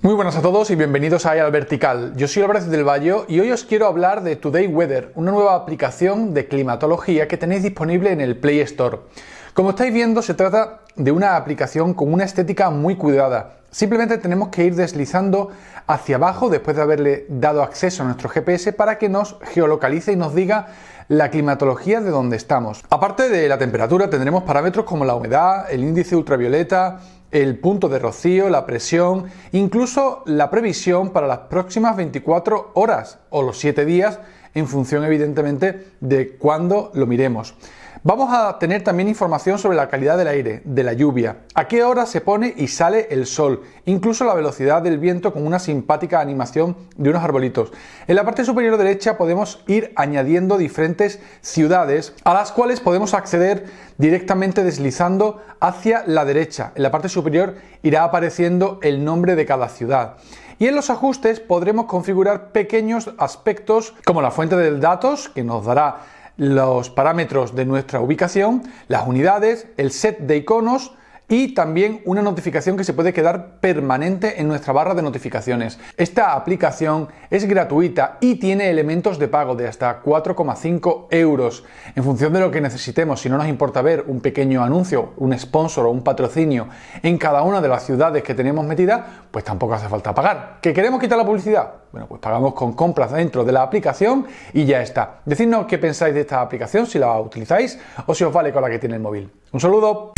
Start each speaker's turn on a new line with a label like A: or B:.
A: Muy buenas a todos y bienvenidos a Al Vertical. Yo soy Álvarez del Valle y hoy os quiero hablar de Today Weather, una nueva aplicación de climatología que tenéis disponible en el Play Store. Como estáis viendo, se trata de una aplicación con una estética muy cuidada Simplemente tenemos que ir deslizando hacia abajo después de haberle dado acceso a nuestro GPS para que nos geolocalice y nos diga la climatología de donde estamos. Aparte de la temperatura tendremos parámetros como la humedad, el índice ultravioleta, el punto de rocío, la presión, incluso la previsión para las próximas 24 horas o los 7 días en función evidentemente de cuándo lo miremos. Vamos a tener también información sobre la calidad del aire, de la lluvia, a qué hora se pone y sale el sol, incluso la velocidad del viento con una simpática animación de unos arbolitos. En la parte superior derecha podemos ir añadiendo diferentes ciudades a las cuales podemos acceder directamente deslizando hacia la derecha. En la parte superior irá apareciendo el nombre de cada ciudad. Y en los ajustes podremos configurar pequeños aspectos como la fuente de datos que nos dará los parámetros de nuestra ubicación, las unidades, el set de iconos, y también una notificación que se puede quedar permanente en nuestra barra de notificaciones. Esta aplicación es gratuita y tiene elementos de pago de hasta 4,5 euros. En función de lo que necesitemos, si no nos importa ver un pequeño anuncio, un sponsor o un patrocinio en cada una de las ciudades que tenemos metida pues tampoco hace falta pagar. ¿Que queremos quitar la publicidad? Bueno, pues pagamos con compras dentro de la aplicación y ya está. Decidnos qué pensáis de esta aplicación, si la utilizáis o si os vale con la que tiene el móvil. Un saludo.